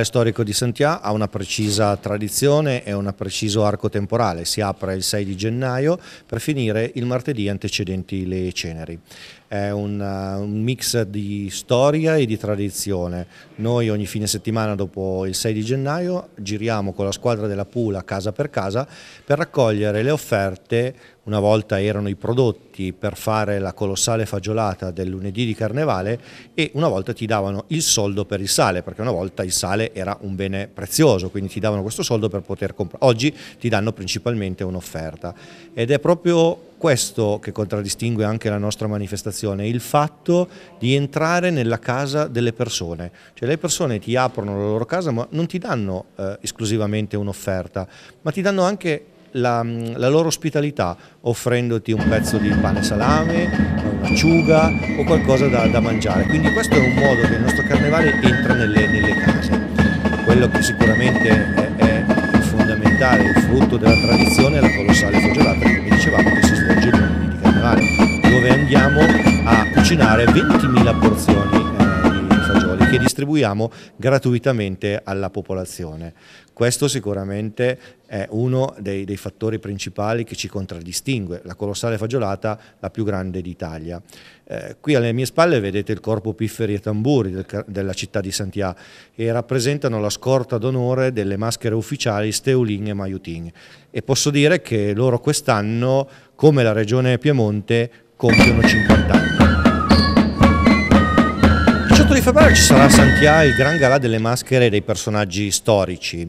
Il Storico di Santià ha una precisa tradizione e un preciso arco temporale, si apre il 6 di gennaio per finire il martedì antecedenti le ceneri è un, eh, un, mix di storia e di tradizione. Noi ogni fine settimana dopo il 6 di gennaio giriamo con la squadra della Pula casa per casa per raccogliere le offerte, una volta erano i prodotti per fare la colossale fagiolata del lunedì di carnevale e una volta ti davano il soldo per il sale, perché una volta il sale era un bene prezioso, quindi ti davano questo soldo per poter comprare. Oggi ti danno principalmente un'offerta ed è proprio questo che contraddistingue anche la nostra manifestazione, il fatto di entrare nella casa delle persone. Cioè le persone ti aprono la loro casa ma non ti danno eh, esclusivamente un'offerta, ma ti danno anche la, mm, la, loro ospitalità offrendoti un pezzo di pane salame, un'acciuga o qualcosa da, da, mangiare. Quindi questo è un modo che il nostro carnevale entra nelle, nelle case. Quello che sicuramente è, è fondamentale, il frutto della tradizione andiamo a cucinare 20.000 porzioni eh, di fagioli che distribuiamo gratuitamente alla popolazione. Questo sicuramente è uno dei, dei, fattori principali che ci contraddistingue, la colossale fagiolata, la più grande d'Italia. Eh, qui alle mie spalle vedete il corpo pifferi e tamburi del, della città di Santià e rappresentano la scorta d'onore delle maschere ufficiali Steuling e Maiuting. E posso dire che loro quest'anno, come la regione Piemonte, compiono 50 anni. Il 18 di febbraio ci sarà a Santiago il gran galà delle maschere dei personaggi storici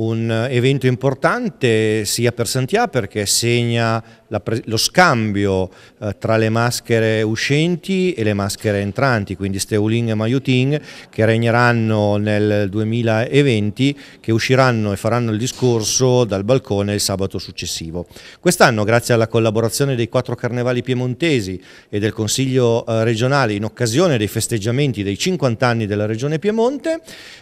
un evento importante sia per Santià perché segna pre lo scambio eh, tra le maschere uscenti e le maschere entranti, quindi Steuling e Maiuting che regneranno nel 2020, che usciranno e faranno il discorso dal balcone il sabato successivo. Quest'anno, grazie alla collaborazione dei quattro carnevali piemontesi e del Consiglio eh, regionale in occasione dei festeggiamenti dei 50 anni della Regione Piemonte,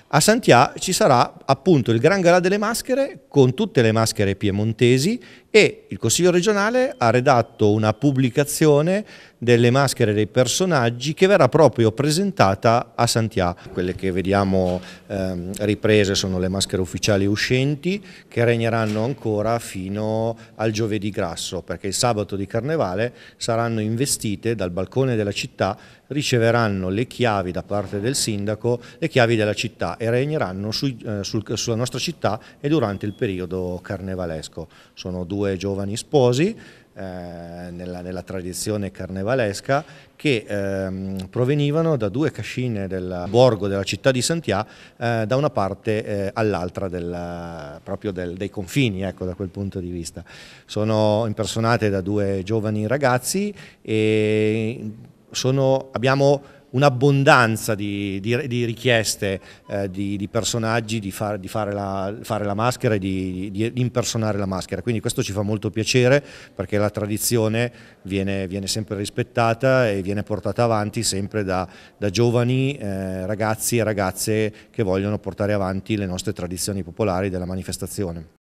a Santià ci sarà appunto il Gran Galà delle maschere con tutte le maschere piemontesi e il Consiglio regionale ha redatto una pubblicazione delle maschere dei personaggi che verrà proprio presentata a Santiago. Quelle che vediamo ehm, riprese sono le maschere ufficiali uscenti che regneranno ancora fino al giovedì grasso perché il sabato di Carnevale saranno investite dal balcone della città, riceveranno le chiavi da parte del sindaco, le chiavi della città e regneranno sui, eh, sul, sulla nostra città e durante il periodo carnevalesco. Sono due due giovani sposi eh, nella, nella, tradizione carnevalesca che ehm, provenivano da due cascine del borgo della città di Santià eh, da una parte eh, all'altra del, proprio del, dei confini ecco, da quel punto di vista. Sono impersonate da due giovani ragazzi e sono, abbiamo un'abbondanza di, di, di, richieste eh, di, di, personaggi di, far, fare, la, fare, la, maschera e di, impersonare la maschera. Quindi questo ci fa molto piacere perché la tradizione viene, viene sempre rispettata e viene portata avanti sempre da, da giovani eh, ragazzi e ragazze che vogliono portare avanti le nostre tradizioni popolari della manifestazione.